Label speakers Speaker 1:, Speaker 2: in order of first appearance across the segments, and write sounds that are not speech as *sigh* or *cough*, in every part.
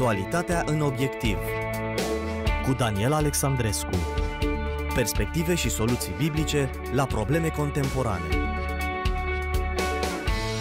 Speaker 1: Actualitatea în obiectiv cu Daniel Alexandrescu Perspective și soluții biblice la probleme contemporane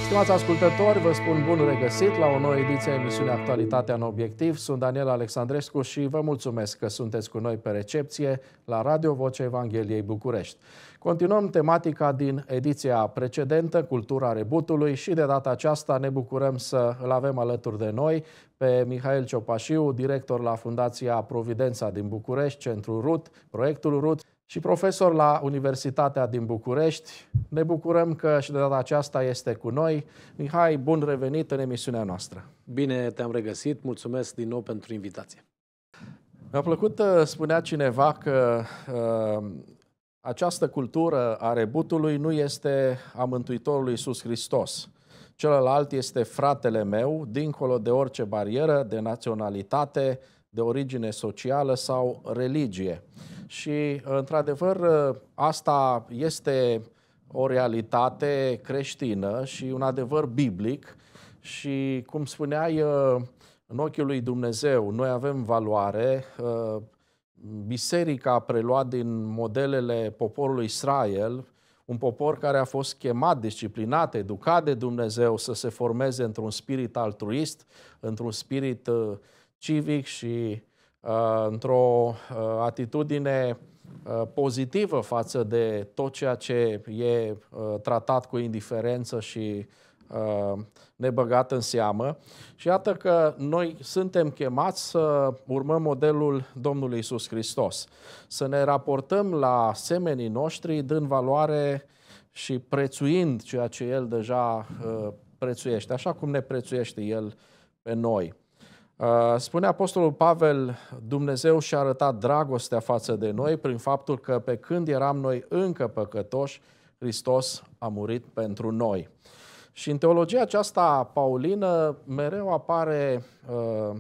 Speaker 2: Stimați ascultători, vă spun bun regăsit la o nouă ediție a emisiunii Actualitatea în obiectiv. Sunt Daniel Alexandrescu și vă mulțumesc că sunteți cu noi pe recepție la Radio Vocea Evangheliei București. Continuăm tematica din ediția precedentă, Cultura Rebutului și de data aceasta ne bucurăm să îl avem alături de noi pe Mihail Ciopașiu, director la Fundația Providența din București, Centrul RUT, proiectul RUT și profesor la Universitatea din București. Ne bucurăm că și de data aceasta este cu noi. Mihai, bun revenit în emisiunea noastră.
Speaker 1: Bine te-am regăsit, mulțumesc din nou pentru invitație.
Speaker 2: Mi-a plăcut, uh, spunea cineva că uh, această cultură a rebutului nu este a Mântuitorului Iisus Hristos. Celălalt este fratele meu, dincolo de orice barieră de naționalitate, de origine socială sau religie. Și, într-adevăr, asta este o realitate creștină și un adevăr biblic. Și, cum spuneai, în ochiul lui Dumnezeu, noi avem valoare. Biserica a preluat din modelele poporului Israel, un popor care a fost chemat, disciplinat, educat de Dumnezeu să se formeze într-un spirit altruist, într-un spirit uh, civic și uh, într-o uh, atitudine uh, pozitivă față de tot ceea ce e uh, tratat cu indiferență și Uh, nebăgat în seamă. Și iată că noi suntem chemați să urmăm modelul Domnului Isus Hristos, să ne raportăm la semenii noștri dând valoare și prețuind ceea ce El deja uh, prețuiește, așa cum ne prețuiește El pe noi. Uh, spune Apostolul Pavel, Dumnezeu și-a arătat dragostea față de noi prin faptul că pe când eram noi încă păcătoși, Hristos a murit pentru noi. Și în teologia aceasta paulină mereu apare uh,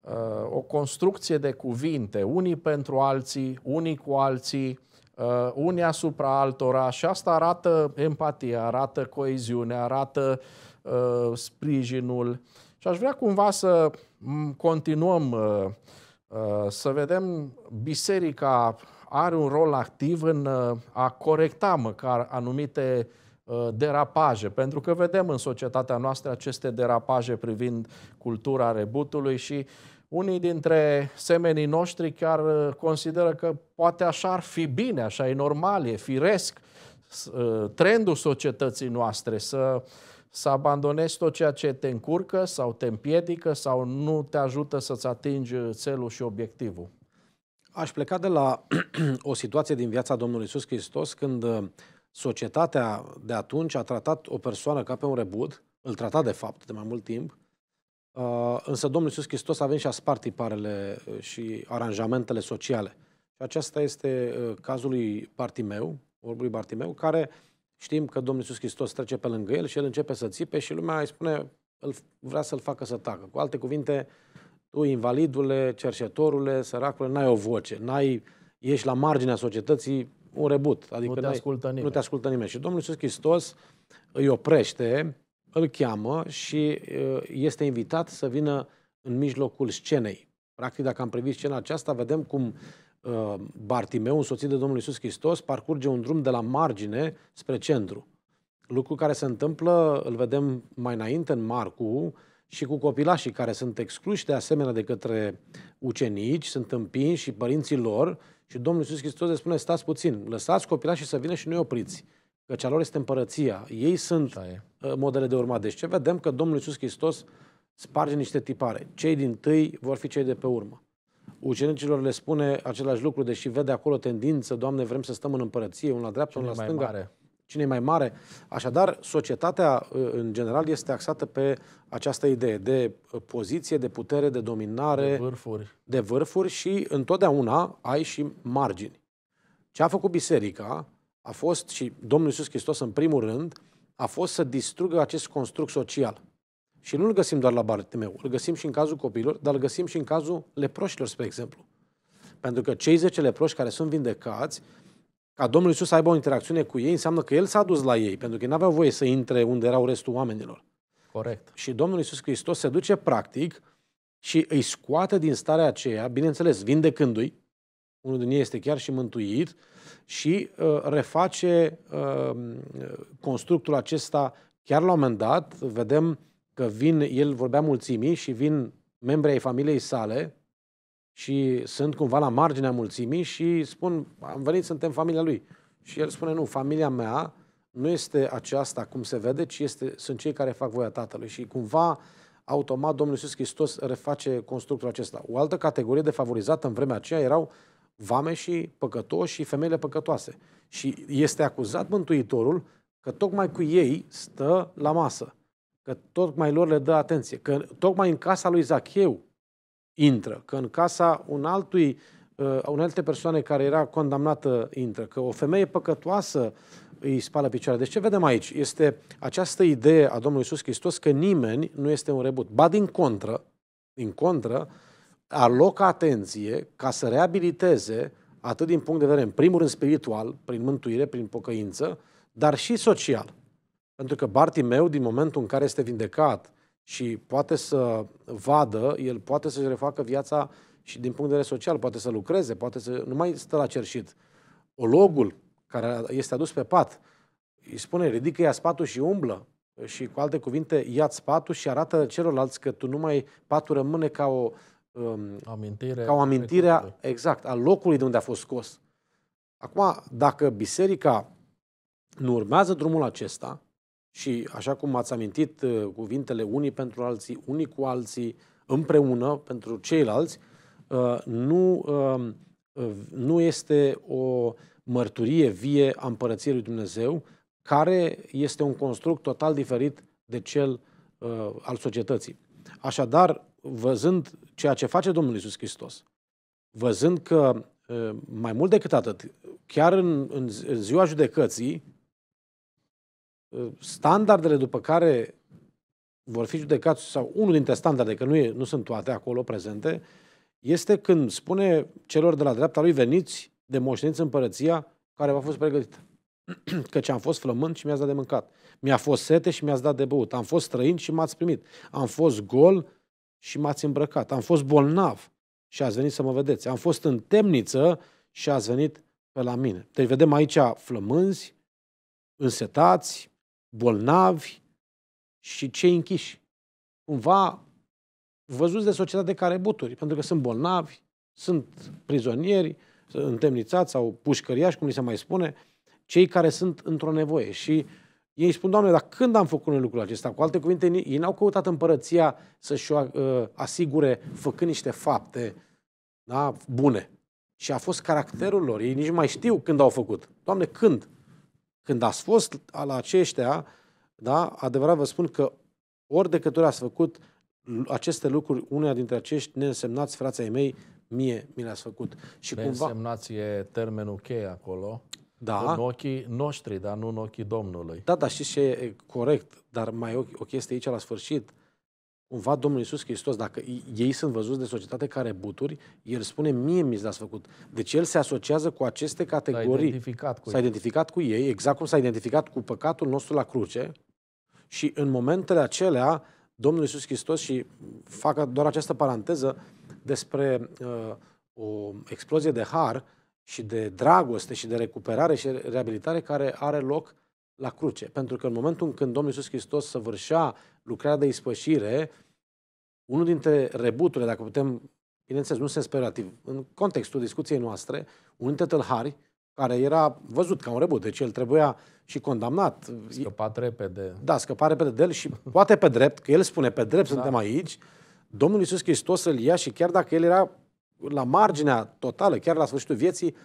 Speaker 2: uh, o construcție de cuvinte, unii pentru alții, unii cu alții, uh, unii asupra altora și asta arată empatia, arată coeziunea, arată uh, sprijinul. Și aș vrea cumva să continuăm, uh, uh, să vedem biserica are un rol activ în uh, a corecta măcar anumite uh, Uh, derapaje, pentru că vedem în societatea noastră aceste derapaje privind cultura rebutului și unii dintre semenii noștri chiar uh, consideră că poate așa ar fi bine, așa e normal, e firesc uh, trendul societății noastre să, să abandonezi tot ceea ce te încurcă sau te împiedică sau nu te ajută să-ți atingi țelul și obiectivul.
Speaker 1: Aș pleca de la *clears throat* o situație din viața Domnului Iisus Hristos când societatea de atunci a tratat o persoană ca pe un rebut, îl trata de fapt de mai mult timp, uh, însă Domnul Iisus Hristos a venit și a spart tiparele uh, și aranjamentele sociale. Și acesta este uh, cazul lui Bartimeu, orbului Bartimeu, care știm că Domnul Iisus Hristos trece pe lângă el și el începe să țipe și lumea îi spune, îl, vrea să-l facă să tacă. Cu alte cuvinte, tu, invalidule, cerșetorule, săracule, n-ai o voce, n-ai, ești la marginea societății, un rebut. Adică nu te, ascultă nimeni. nu te ascultă nimeni. Și Domnul Iisus Hristos îi oprește, îl cheamă și uh, este invitat să vină în mijlocul scenei. Practic, dacă am privit scena aceasta, vedem cum uh, Bartimeu, însoțit de Domnul Iisus Hristos, parcurge un drum de la margine spre centru. Lucru care se întâmplă, îl vedem mai înainte în Marcu, și cu copilașii care sunt excluși de asemenea de către ucenici, sunt împinși și părinții lor și Domnul Iisus Hristos le spune, stați puțin, lăsați și să vină și nu-i opriți, căci a lor este împărăția. Ei sunt uh, modele de urmat. Deci ce vedem? Că Domnul Iisus Hristos sparge niște tipare. Cei din tâi vor fi cei de pe urmă. Ucenicilor le spune același lucru, deși vede acolo tendință, Doamne, vrem să stăm în împărăție, unul la dreapta, unul la stânga. Mare cine e mai mare. Așadar, societatea, ă, în general, este axată pe această idee de ă, poziție, de putere, de dominare, de
Speaker 2: vârfuri,
Speaker 1: de vârfuri și întotdeauna ai și margini. Ce a făcut biserica a fost, și Domnul Iisus Hristos în primul rând, a fost să distrugă acest construct social. Și nu îl găsim doar la Bartimeu, îl găsim și în cazul copiilor, dar îl găsim și în cazul leproșilor, spre exemplu. Pentru că cei 10 leproși care sunt vindecați ca Domnul Isus să aibă o interacțiune cu ei, înseamnă că El s-a dus la ei, pentru că ei n-aveau voie să intre unde erau restul oamenilor. Corect. Și Domnul Isus Hristos se duce practic și îi scoate din starea aceea, bineînțeles, vindecându-i, unul din ei este chiar și mântuit, și uh, reface uh, constructul acesta. Chiar la un moment dat, vedem că vin, el vorbea mulțimii și vin membrii ai familiei sale, și sunt cumva la marginea mulțimii și spun, am venit, suntem familia lui. Și el spune, nu, familia mea nu este aceasta cum se vede, ci este, sunt cei care fac voia Tatălui. Și cumva, automat, Domnul Iisus Hristos reface constructul acesta. O altă categorie de favorizată în vremea aceea erau vame și păcătoși și femeile păcătoase. Și este acuzat Mântuitorul că tocmai cu ei stă la masă, că tocmai lor le dă atenție, că tocmai în casa lui Zacheu intră, că în casa un altui, uh, unei alte persoane care era condamnată intră, că o femeie păcătoasă îi spală picioare. Deci ce vedem aici? Este această idee a Domnului Iisus Hristos că nimeni nu este un rebut. Ba din contră, din contră, aloc atenție ca să reabiliteze atât din punct de vedere, în primul rând spiritual, prin mântuire, prin pocăință, dar și social. Pentru că Bartimeu, din momentul în care este vindecat și poate să vadă, el poate să-și refacă viața și din punct de vedere social, poate să lucreze, poate să nu mai stă la cerșit. Ologul care este adus pe pat îi spune, ridică ia spatul și umblă și cu alte cuvinte ia spatul și arată celorlalți că tu nu mai patul rămâne ca o um, amintire, ca o amintire a, exact, a locului de unde a fost scos. Acum, dacă biserica nu urmează drumul acesta, și așa cum ați amintit uh, cuvintele unii pentru alții, unii cu alții, împreună pentru ceilalți, uh, nu, um, uh, nu este o mărturie vie a împărăției lui Dumnezeu, care este un construct total diferit de cel al societății. Așadar, văzând ceea ce face Domnul Isus Hristos, văzând că mai mult decât atât, chiar în, în ziua judecății, standardele după care vor fi judecați, sau unul dintre standarde, că nu, e, nu sunt toate acolo prezente, este când spune celor de la dreapta lui, veniți de moșteniți împărăția care v-a fost pregătită. *clears throat* Căci am fost flământ și mi-ați dat de mâncat. Mi-a fost sete și mi-ați dat de băut. Am fost străin și m-ați primit. Am fost gol și m-ați îmbrăcat. Am fost bolnav și ați venit să mă vedeți. Am fost în temniță și ați venit pe la mine. Deci vedem aici flămânzi, însetați, bolnavi și cei închiși. Cumva văzuți de societate care buturi, pentru că sunt bolnavi, sunt prizonieri, întemnițați sau pușcăriași, cum li se mai spune, cei care sunt într-o nevoie. Și ei spun, Doamne, dar când am făcut noi lucrul acesta? Cu alte cuvinte, ei n-au căutat împărăția să-și ă, asigure făcând niște fapte da, bune. Și a fost caracterul lor. Ei nici mai știu când au făcut. Doamne, când? Când ați fost la aceștia, da, adevărat vă spun că ori de câte ori ați făcut aceste lucruri, unea dintre acești neînsemnați frații ai mei, mie mi le-ați făcut. Și neînsemnați
Speaker 2: cumva... e termenul cheie acolo. Da. În ochii noștri, dar nu în ochii Domnului. Da, dar știți ce e corect, dar mai o, o chestie aici la sfârșit. Uh, Cumva
Speaker 1: Domnul Iisus Hristos, dacă ei sunt văzuți de societate ca rebuturi, El spune, mie mi s-a făcut. Deci El se asociază cu aceste categorii. S-a identificat cu, s-a ei. identificat cu ei, exact cum s-a identificat cu păcatul nostru la cruce. Și în momentele acelea, Domnul Iisus Hristos, și fac doar această paranteză despre uh, o explozie de har și de dragoste și de recuperare și reabilitare care are loc la cruce. Pentru că în momentul când Domnul Iisus Hristos săvârșea lucrarea de ispășire, unul dintre rebuturile, dacă putem, bineînțeles, nu sunt sperativ, în contextul discuției noastre, unul dintre tâlhari, care era văzut ca un rebut, deci el trebuia și condamnat. Scăpat repede. Da, scăpat repede de el și *laughs* poate pe drept, că el spune pe drept da. suntem aici, Domnul Iisus Hristos îl ia și chiar dacă el era la marginea totală, chiar la sfârșitul vieții,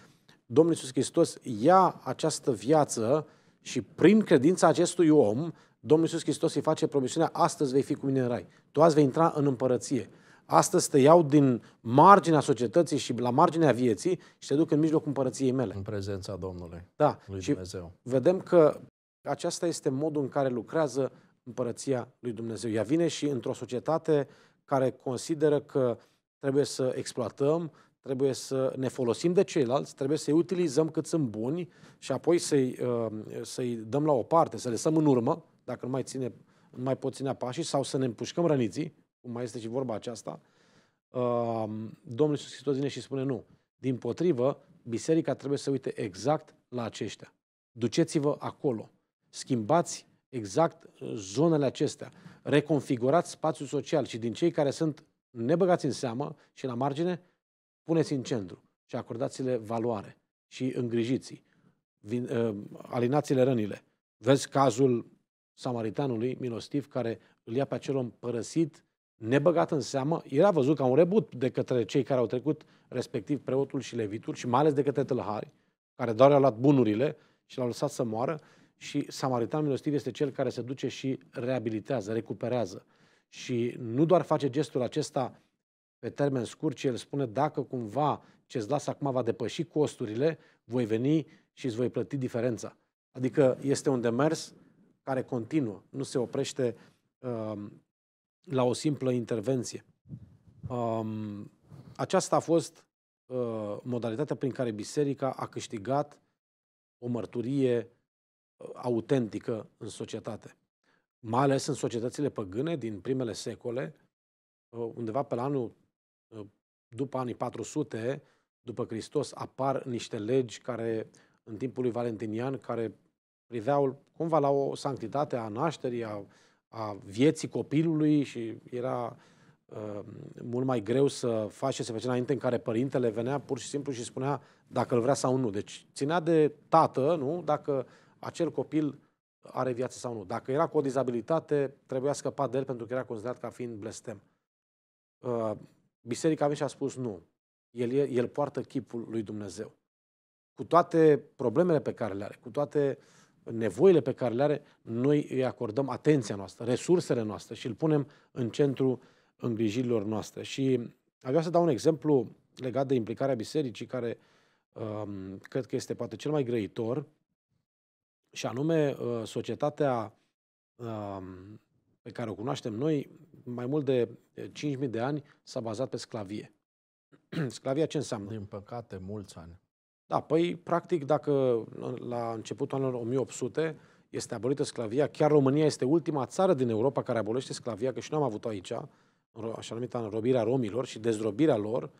Speaker 1: Domnul Iisus Hristos ia această viață și prin credința acestui om Domnul Iisus Hristos îi face promisiunea, astăzi vei fi cu mine în rai, tu azi vei intra în împărăție. Astăzi te iau din marginea societății și la marginea vieții și te duc în mijlocul împărăției mele. În prezența Domnului. Da. Lui și Dumnezeu. vedem că aceasta este modul în care lucrează împărăția lui Dumnezeu. Ea vine și într-o societate care consideră că trebuie să exploatăm, trebuie să ne folosim de ceilalți, trebuie să-i utilizăm cât sunt buni și apoi să-i, uh, să dăm la o parte, să le lăsăm în urmă dacă nu mai, ține, nu mai pot ținea pașii, sau să ne împușcăm răniții, cum mai este și vorba aceasta, um, Domnul Iisus Hristos vine și spune nu. Din potrivă, biserica trebuie să uite exact la aceștia. Duceți-vă acolo. Schimbați exact uh, zonele acestea. Reconfigurați spațiul social și din cei care sunt nebăgați în seamă și la margine, puneți în centru și acordați-le valoare și îngrijiți uh, alinați-le rănile. Vezi cazul samaritanului milostiv care îl ia pe acel om părăsit, nebăgat în seamă, era văzut ca un rebut de către cei care au trecut, respectiv preotul și levitul, și mai ales de către tâlhari, care doar i-au luat bunurile și l-au lăsat să moară, și samaritanul milostiv este cel care se duce și reabilitează, recuperează. Și nu doar face gestul acesta pe termen scurt, ci el spune dacă cumva ce-ți las acum va depăși costurile, voi veni și îți voi plăti diferența. Adică este un demers care continuă, nu se oprește uh, la o simplă intervenție. Um, aceasta a fost uh, modalitatea prin care biserica a câștigat o mărturie uh, autentică în societate. Mai ales în societățile păgâne din primele secole, uh, undeva pe la anul, uh, după anii 400, după Hristos, apar niște legi care, în timpul lui Valentinian, care priveau cumva la o sanctitate a nașterii, a, a vieții copilului și era uh, mult mai greu să faci ce se face înainte în care părintele venea pur și simplu și spunea dacă îl vrea sau nu. Deci ținea de tată, nu? Dacă acel copil are viață sau nu. Dacă era cu o dizabilitate, trebuia scăpat de el pentru că era considerat ca fiind blestem. Uh, biserica a venit și a spus nu. El, el poartă chipul lui Dumnezeu. Cu toate problemele pe care le are, cu toate uh, nevoile pe care le are, noi îi acordăm atenția noastră, resursele noastre și îl punem în centru îngrijirilor noastre. Și aș vrea să dau un exemplu legat de implicarea bisericii, care um, cred că este poate cel mai grăitor, și anume uh, societatea um, pe care o cunoaștem noi, mai mult de 5.000 de ani, s-a bazat pe sclavie. *clears throat* Sclavia ce înseamnă? Din păcate, mulți ani. Da, păi, practic, dacă la începutul anului 1800 este abolită sclavia, chiar România este ultima țară din Europa care abolește sclavia, că și nu am avut-o aici, așa numită înrobirea romilor și dezrobirea lor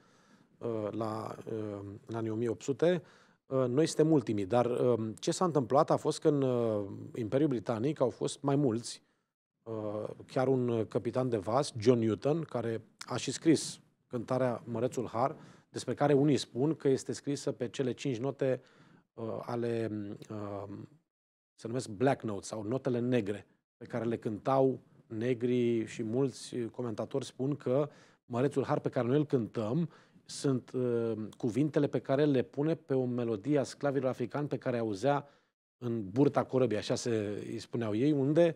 Speaker 1: ă, la, ă, în anii 1800, ă, noi suntem ultimii, dar ce s-a întâmplat a fost că în Imperiul Britanic au fost mai mulți, chiar un capitan de vas, John Newton, care a și scris cântarea Mărețul Har, despre care unii spun că este scrisă pe cele cinci note uh, ale, uh, se numesc black notes sau notele negre, pe care le cântau negri și mulți comentatori spun că Mărețul Har pe care noi îl cântăm sunt uh, cuvintele pe care le pune pe o melodie a sclavilor africani pe care auzea în burta corăbii, așa se îi spuneau ei, unde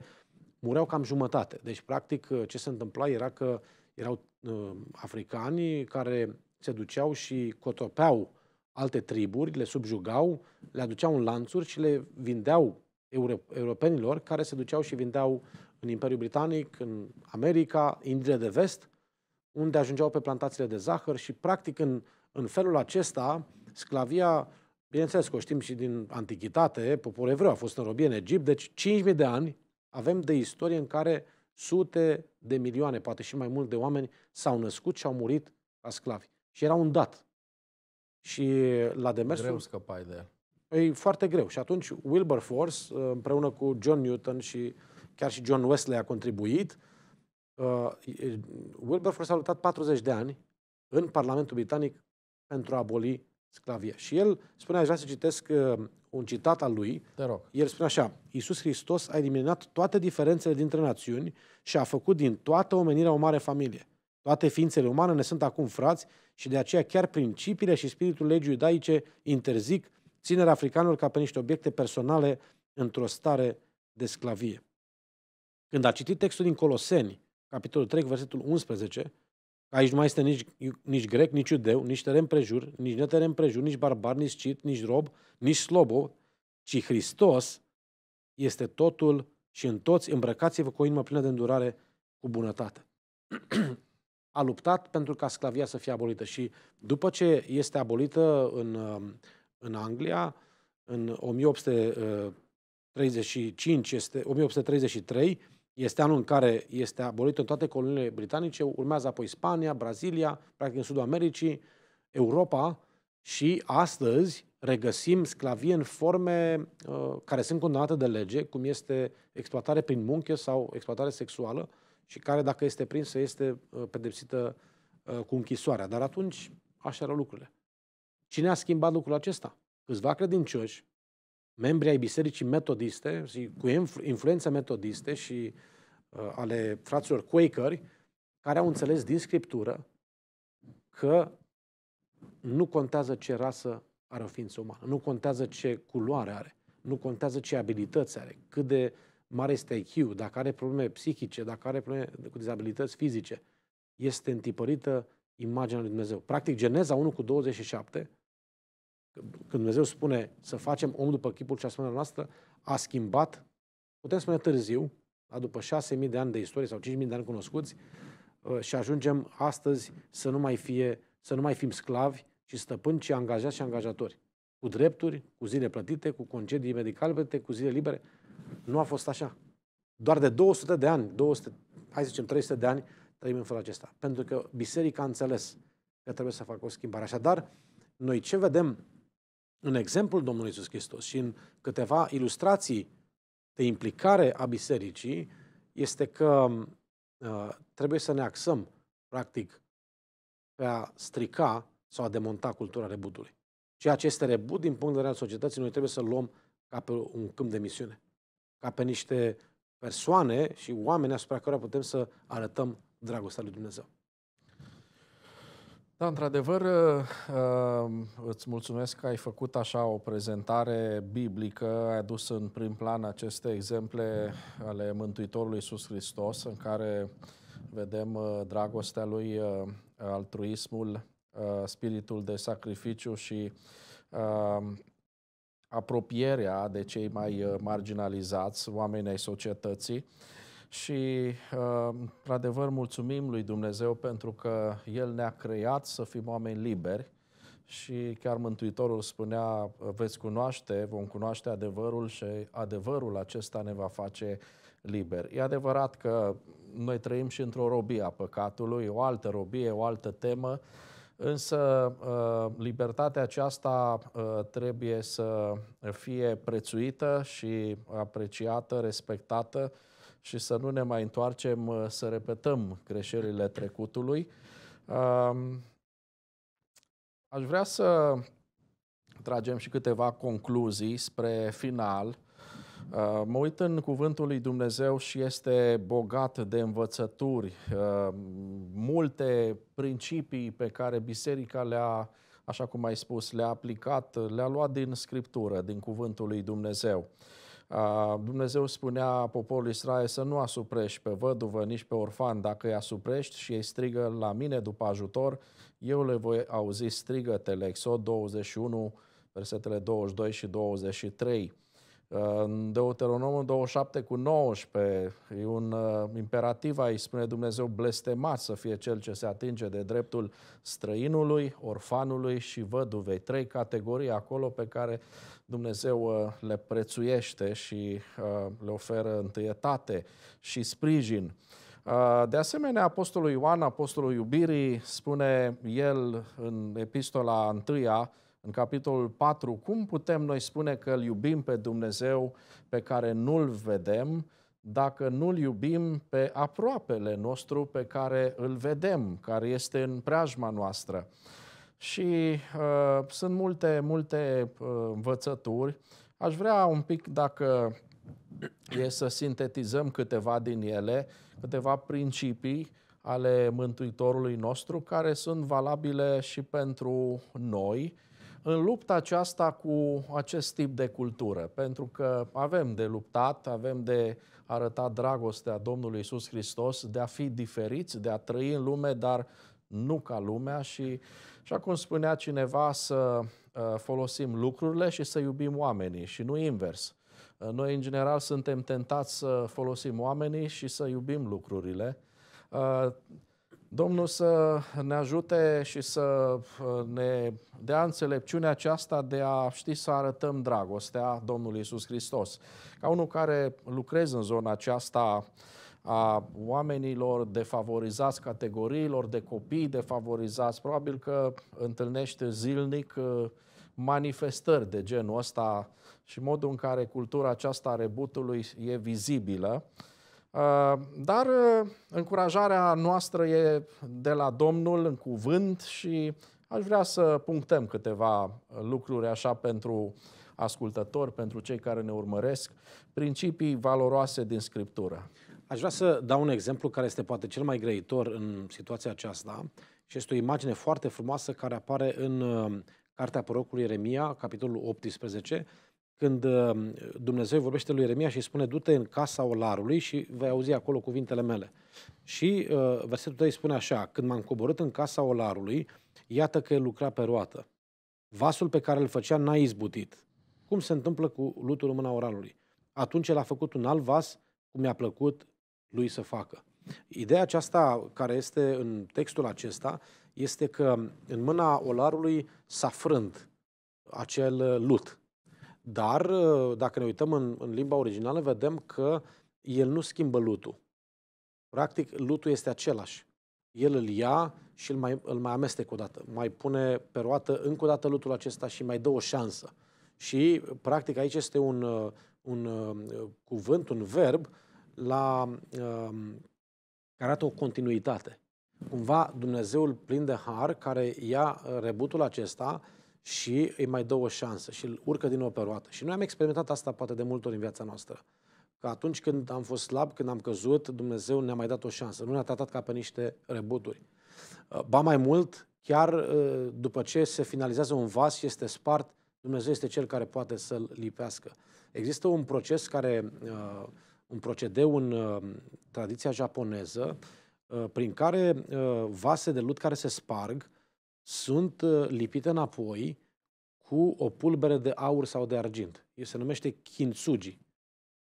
Speaker 1: mureau cam jumătate. Deci, practic, uh, ce se întâmpla era că erau uh, africani care se duceau și cotopeau alte triburi, le subjugau, le aduceau în lanțuri și le vindeau euro- europenilor care se duceau și vindeau în Imperiul Britanic, în America, Indiile de Vest, unde ajungeau pe plantațiile de zahăr și, practic, în, în felul acesta, sclavia, bineînțeles că o știm și din antichitate, poporul evreu a fost în robie în Egipt, deci 5.000 de ani avem de istorie în care sute de milioane, poate și mai mult de oameni s-au născut și au murit ca sclavi. Și era un dat. Și la demersul... Greu
Speaker 2: scăpai de
Speaker 1: el. E foarte greu. Și atunci Wilberforce, uh, împreună cu John Newton și chiar și John Wesley a contribuit, uh, Wilberforce a luptat 40 de ani în Parlamentul Britanic pentru a aboli sclavia. Și el spunea, aș vrea să citesc uh, un citat al lui. Te rog. El spune așa, Iisus Hristos a eliminat toate diferențele dintre națiuni și a făcut din toată omenirea o mare familie. Toate ființele umane ne sunt acum frați și de aceea chiar principiile și spiritul legii iudaice interzic ținerea africanilor ca pe niște obiecte personale într-o stare de sclavie. Când a citit textul din Coloseni, capitolul 3, versetul 11, că aici nu mai este nici, nici grec, nici iudeu, nici teren prejur, nici neteren prejur, nici barbar, nici cit, nici rob, nici slobo, ci Hristos este totul și în toți îmbrăcați-vă cu o inimă plină de îndurare, cu bunătate. *clears throat* a luptat pentru ca sclavia să fie abolită. Și după ce este abolită în, uh, în Anglia, în 1835, este, 1833, este anul în care este abolită în toate coloniile britanice, urmează apoi Spania, Brazilia, practic în Sudul Americii, Europa și astăzi regăsim sclavie în forme uh, care sunt condamnate de lege, cum este exploatare prin muncă sau exploatare sexuală, uh, și care, dacă este prinsă, este uh, pedepsită uh, cu închisoarea. Dar atunci așa erau lucrurile. Cine a schimbat lucrul acesta? Câțiva credincioși, membri ai bisericii metodiste, cu influența metodiste și uh, ale fraților Quakeri, care au înțeles din Scriptură că nu contează ce rasă are o ființă umană, nu contează ce culoare are, nu contează ce abilități are, cât de uh, mare este IQ, dacă are probleme psihice, dacă are probleme cu dizabilități fizice, este întipărită imaginea lui Dumnezeu. Practic, Geneza 1 cu 27, când Dumnezeu spune să facem om după chipul și asemenea noastră, a schimbat, putem spune târziu, da, după 6.000 de ani de istorie sau 5.000 de ani cunoscuți, uh, și ajungem astăzi să nu mai, fie, să nu mai fim sclavi, ci stăpâni, ci angajați și angajatori. Cu drepturi, cu zile plătite, cu concedii medicale plătite, cu zile libere. Nu a fost așa. Doar de 200 de ani, 200, hai să zicem 300 de ani, trăim în felul acesta. Pentru că biserica a înțeles că trebuie să facă o schimbare. Așadar, noi ce vedem în exemplul Domnului Isus Hristos și în câteva ilustrații de implicare a bisericii, este că uh, trebuie să ne axăm, practic, pe a strica sau a demonta cultura rebutului. Ceea ce este rebut din punct de vedere al societății, noi trebuie să luăm ca pe un câmp de misiune ca pe niște persoane și oameni asupra cărora putem să arătăm dragostea lui Dumnezeu.
Speaker 2: Da, într-adevăr, uh, uh, îți mulțumesc că ai făcut așa o prezentare biblică, ai adus în prim plan aceste exemple ale Mântuitorului Iisus Hristos, în care vedem uh, dragostea lui, altruismul, spiritul de sacrificiu și apropierea de cei mai uh, marginalizați, oamenii ai societății și, uh, într-adevăr, mulțumim lui Dumnezeu pentru că El ne-a creat să fim oameni liberi și chiar Mântuitorul spunea, veți cunoaște, vom cunoaște adevărul și adevărul acesta ne va face liber. E adevărat că noi trăim și într-o robie a păcatului, o altă robie, o altă temă, Însă uh, libertatea aceasta uh, trebuie să fie prețuită și apreciată, respectată și să nu ne mai întoarcem uh, să repetăm greșelile trecutului. Um, aș vrea să tragem și câteva concluzii spre final Uh, mă uit în cuvântul lui Dumnezeu și este bogat de învățături, uh, multe principii pe care biserica le-a, așa cum ai spus, le-a aplicat, le-a luat din Scriptură, din cuvântul lui Dumnezeu. Uh, Dumnezeu spunea poporului Israel să nu asuprești pe văduvă, nici pe orfan. Dacă îi asuprești și ei strigă la mine după ajutor, eu le voi auzi strigătele. Exod 21, versetele 22 și 23. Deuteronomul 27 cu 19 e un uh, imperativ aici, spune Dumnezeu, blestemat să fie cel ce se atinge de dreptul străinului, orfanului și văduvei. Trei categorii acolo pe care Dumnezeu uh, le prețuiește și uh, le oferă întâietate și sprijin. De asemenea, Apostolul Ioan, Apostolul Iubirii, spune el în epistola întâia, în capitolul 4, cum putem noi spune că îl iubim pe Dumnezeu pe care nu-l vedem, dacă nu-l iubim pe aproapele nostru pe care îl vedem, care este în preajma noastră. Și uh, sunt multe, multe uh, învățături. Aș vrea un pic, dacă e să sintetizăm câteva din ele, câteva principii ale Mântuitorului nostru care sunt valabile și pentru noi în lupta aceasta cu acest tip de cultură, pentru că avem de luptat, avem de arătat dragostea Domnului Isus Hristos, de a fi diferiți, de a trăi în lume, dar nu ca lumea și, așa cum spunea cineva, să uh, folosim lucrurile și să iubim oamenii și nu invers. Uh, noi, în general, suntem tentați să folosim oamenii și să iubim lucrurile. Uh, Domnul să ne ajute și să uh, ne dea înțelepciunea aceasta de a ști să arătăm dragostea Domnului Isus Hristos. Ca unul care lucrez în zona aceasta a oamenilor defavorizați, categoriilor de copii defavorizați, probabil că întâlnește zilnic uh, manifestări de genul ăsta și modul în care cultura aceasta a rebutului e vizibilă Uh, dar uh, încurajarea noastră e de la Domnul în cuvânt și aș vrea să punctăm câteva lucruri așa pentru ascultători, pentru cei care ne urmăresc, principii valoroase din Scriptură. Aș vrea să dau un exemplu care este poate cel mai grăitor în
Speaker 1: situația aceasta și este o imagine foarte frumoasă care apare în uh, Cartea Prorocului Remia, capitolul 18, când uh, Dumnezeu vorbește lui Ieremia și îi spune du-te în casa olarului și vei auzi acolo cuvintele mele. Și uh, versetul 3 spune așa, când m-am coborât în casa olarului, iată că el lucra pe roată. Vasul pe care îl făcea n-a izbutit. Cum se întâmplă cu lutul în mâna Olarului? Atunci el a făcut un alt vas, cum i-a plăcut lui să facă. Ideea aceasta care este în textul acesta este că în mâna olarului s-a frânt acel uh, lut, dar ă, dacă ne uităm în, în limba originală, vedem că el nu schimbă lutul. Practic, lutul este același. El îl ia și îl mai, îl mai amestec o dată. Mai pune pe roată încă o dată lutul acesta și mai dă o șansă. Și, practic, aici este un, ă, un, ă, cuvânt, un verb la, um, care arată o continuitate. Cumva Dumnezeul plin de har care ia rebutul acesta și îi mai dă o șansă și îl urcă din nou pe roată. Și noi am experimentat asta poate de multe ori în viața noastră. Că atunci când am fost slab, când am căzut, Dumnezeu ne-a mai dat o șansă. Nu ne-a tratat ca pe niște rebuturi. Uh, ba mai mult, chiar uh, după ce se finalizează un vas și este spart, Dumnezeu este cel care poate să-l lipească. Există un proces care, uh, un procedeu în tradiția japoneză, prin care vase de lut care se sparg sunt uh, lipite înapoi cu o pulbere de aur sau de argint. El se numește kintsugi.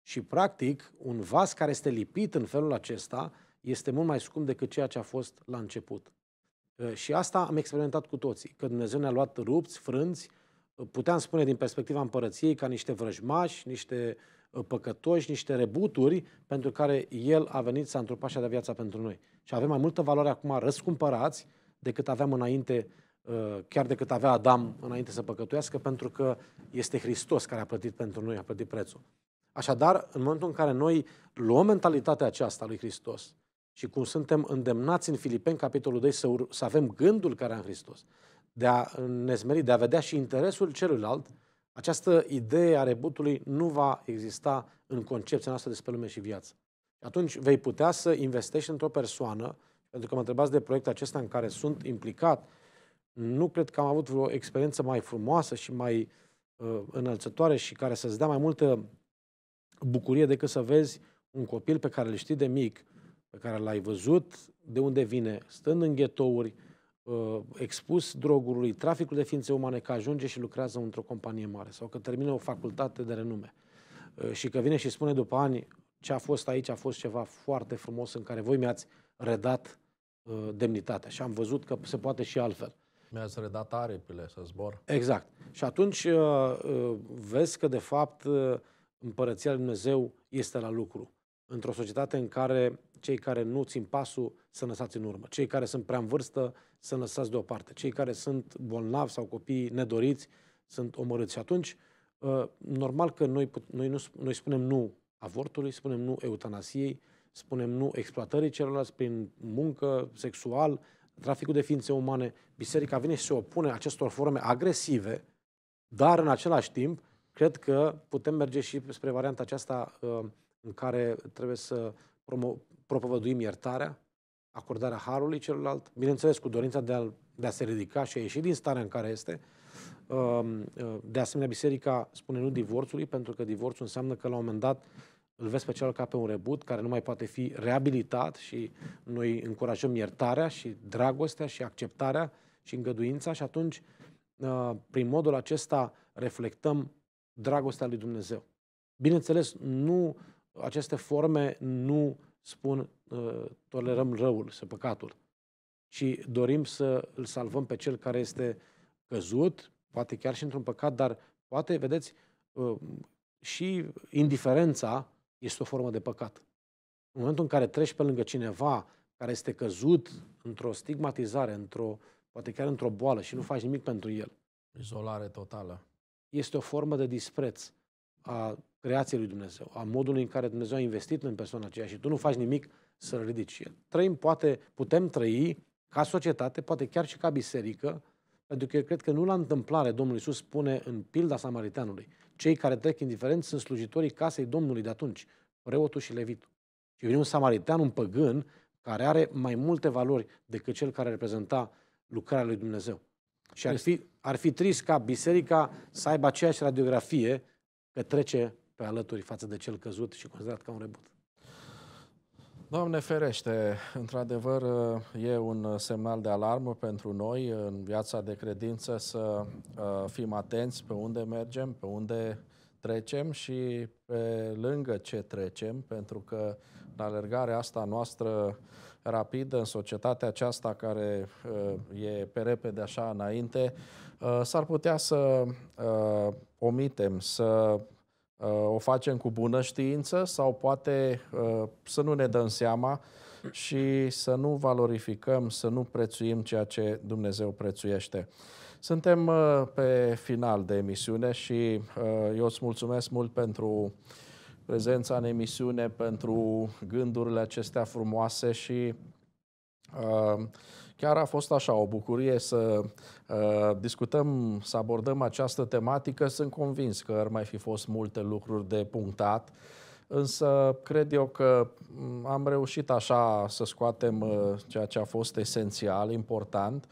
Speaker 1: Și, practic, un vas care este lipit în felul acesta este mult mai scump decât ceea ce a fost la început. Uh, și asta am experimentat cu toții, că Dumnezeu ne-a luat rupți, frânți, uh, puteam spune din perspectiva împărăției ca niște vrăjmași, niște păcătoși, niște rebuturi pentru care El a venit să a întrupa și a dat viața pentru noi. Și avem mai multă valoare acum răscumpărați, decât aveam înainte, uh, chiar decât avea Adam înainte să păcătuiască, pentru că este Hristos care a plătit pentru noi, a plătit prețul. Așadar, în momentul în care noi luăm mentalitatea aceasta lui Hristos și cum suntem îndemnați în Filipeni, capitolul 2, să, ur- să avem gândul care are în Hristos, de a ne smeri, de a vedea și interesul celuilalt, această idee a rebutului nu va exista în concepția noastră despre lume și viață. Atunci vei putea să investești într-o persoană pentru că mă întrebați de proiectul acesta în care sunt implicat, nu cred că am avut o experiență mai frumoasă și mai uh, înălțătoare și care să-ți dea mai multă bucurie decât să vezi un copil pe care îl știi de mic, pe care l-ai văzut de unde vine, stând în ghetouri, uh, expus drogului, traficul de ființe umane, că ajunge și lucrează într-o companie mare sau că termină o facultate de renume uh, și că vine și spune după ani ce a fost aici a fost ceva foarte frumos în care voi mi-ați redat uh, demnitatea. Și am văzut că se poate și altfel.
Speaker 2: Mi-ați redat aripile să zbor.
Speaker 1: Exact. Și atunci uh, uh, vezi că, de fapt, uh, împărăția lui Dumnezeu este la lucru. Într-o societate în care cei care nu țin pasul să lăsați în urmă, cei care sunt prea în vârstă să lăsați deoparte, cei care sunt bolnavi sau copii nedoriți sunt omorâți. Și atunci, uh, normal că noi, noi, nu, noi spunem nu avortului, spunem nu eutanasiei, spunem nu exploatării celorlalți prin muncă, sexual, traficul de ființe umane. Biserica vine și se opune acestor forme agresive, dar în același timp cred că putem merge și spre varianta aceasta uh, în care trebuie să promo- propovăduim iertarea, acordarea harului celălalt, bineînțeles cu dorința de a, de a se ridica și a ieși din starea în care este. Um, uh, de asemenea, biserica spune nu divorțului, pentru că divorțul înseamnă că la un moment dat îl vezi pe cel ca pe un rebut care nu mai poate fi reabilitat și noi încurajăm iertarea și dragostea și acceptarea și îngăduința și atunci, uh, prin modul acesta, reflectăm dragostea lui Dumnezeu. Bineînțeles, nu, aceste forme nu spun uh, tolerăm răul, să păcatul, ci dorim să îl salvăm pe cel care este căzut, poate chiar și într-un păcat, dar poate, vedeți, uh, și indiferența este o formă de păcat. În momentul în care treci pe lângă cineva care este căzut într-o stigmatizare, într-o, poate chiar într-o boală și nu faci nimic pentru el.
Speaker 2: Izolare totală.
Speaker 1: Este o formă de dispreț a creației lui Dumnezeu, a modului în care Dumnezeu a investit în persoana aceea și tu nu faci nimic să-l ridici. Trăim, poate, putem trăi ca societate, poate chiar și ca biserică, pentru că eu cred că nu la întâmplare Domnul Iisus spune în pilda samariteanului, cei care trec indiferent sunt slujitorii casei Domnului de atunci, preotul și levitul. Și vine un samaritean, un păgân, care are mai multe valori decât cel care reprezenta lucrarea lui Dumnezeu. Și ar fi, ar fi trist ca biserica să aibă aceeași radiografie că trece pe alături față de cel căzut și considerat ca
Speaker 2: un rebut. Doamne ferește, într-adevăr e un semnal de alarmă pentru noi în viața de credință să uh, fim atenți pe unde mergem, pe unde trecem și pe lângă ce trecem, pentru că în alergarea asta noastră rapidă, în societatea aceasta care uh, e pe repede așa înainte, uh, s-ar putea să omitem, să Uh, o facem cu bună știință sau poate uh, să nu ne dăm seama și să nu valorificăm, să nu prețuim ceea ce Dumnezeu prețuiește. Suntem uh, pe final de emisiune și eu îți mulțumesc mult pentru prezența în emisiune, pentru gândurile acestea frumoase și Chiar a fost așa o bucurie să uh, discutăm, să abordăm această tematică. Sunt convins că ar mai fi fost multe lucruri de punctat, însă cred eu că mm, am reușit așa să scoatem uh, ceea ce a fost esențial, important.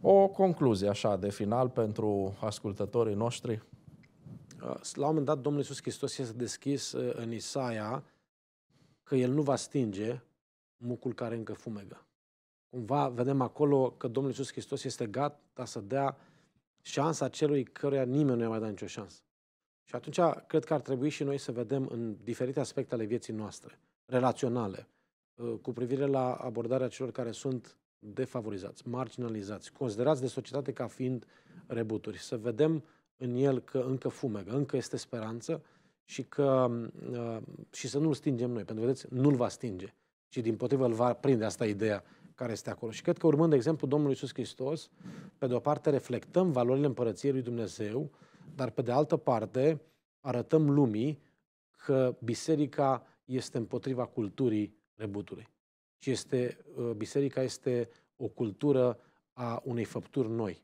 Speaker 2: O concluzie așa de final pentru ascultătorii noștri. Uh, la un moment dat, Domnul Iisus Hristos este deschis uh, în Isaia
Speaker 1: că El nu va stinge mucul care încă fumegă cumva vedem acolo că Domnul Iisus Hristos este gata să dea șansa celui căruia nimeni nu i-a mai dat nicio șansă. Și atunci cred că ar trebui și noi să vedem în diferite aspecte ale vieții noastre, relaționale, ă, cu privire la abordarea celor care sunt defavorizați, marginalizați, considerați de societate ca fiind rebuturi. Să vedem în el că încă fumegă, încă este speranță și, că, ă, și să nu-l stingem noi, pentru că, vedeți, nu-l va stinge, ci din potrivă îl va prinde, asta e ideea, care este acolo. Și cred că urmând exemplu Domnului Iisus Hristos, pe de o parte reflectăm valorile împărăției lui Dumnezeu, dar pe de altă parte arătăm lumii că biserica este împotriva culturii rebutului. Și este, uh, biserica este o cultură a unei făpturi noi,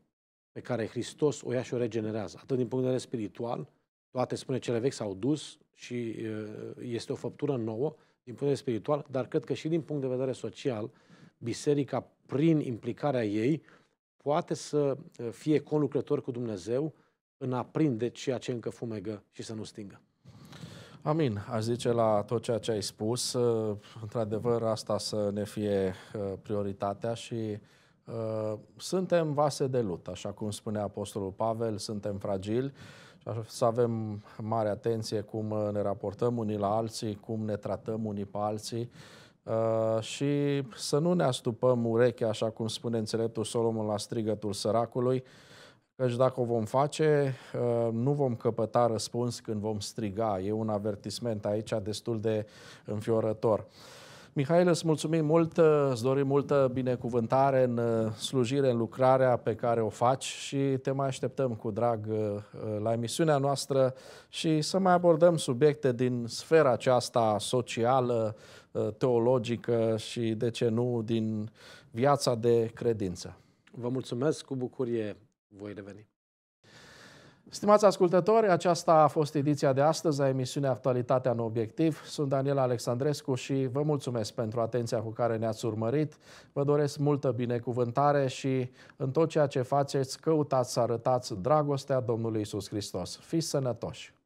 Speaker 1: pe care Hristos o ia și o regenerează, atât din punct de vedere spiritual, toate spune cele vechi s-au dus și uh, este o făptură nouă din punct de vedere spiritual, dar cred că și din punct de vedere social biserica, prin implicarea ei, poate să uh, fie conlucrător cu Dumnezeu în a prinde ceea ce încă fumegă și să nu stingă.
Speaker 2: Amin. Aș zice la tot ceea ce ai spus, uh, într-adevăr, asta să ne fie uh, prioritatea și suntem vase de lut, așa cum spune Apostolul Pavel, suntem fragili să avem mare atenție cum ne raportăm unii la alții, cum ne tratăm unii pe alții Uh, și să nu ne astupăm urechea, așa cum spune înțeleptul Solomon la strigătul săracului, căci dacă o vom face, uh, nu vom căpăta răspuns când vom striga. E un avertisment aici destul de înfiorător. Mihail, îți mulțumim mult, uh, îți dorim multă binecuvântare în uh, slujire, în lucrarea pe care o faci și te mai așteptăm cu drag uh, la emisiunea noastră și să mai abordăm subiecte din sfera aceasta socială, Uh, teologică și, de ce nu, din viața de credință. Vă mulțumesc, cu bucurie voi reveni. Stimați ascultători, aceasta a fost ediția de astăzi a emisiunii Actualitatea în Obiectiv. Sunt Daniel Alexandrescu și vă mulțumesc pentru atenția cu care ne-ați urmărit. Vă doresc multă binecuvântare și în tot ceea ce faceți, căutați să arătați dragostea Domnului Isus Hristos. Fiți sănătoși!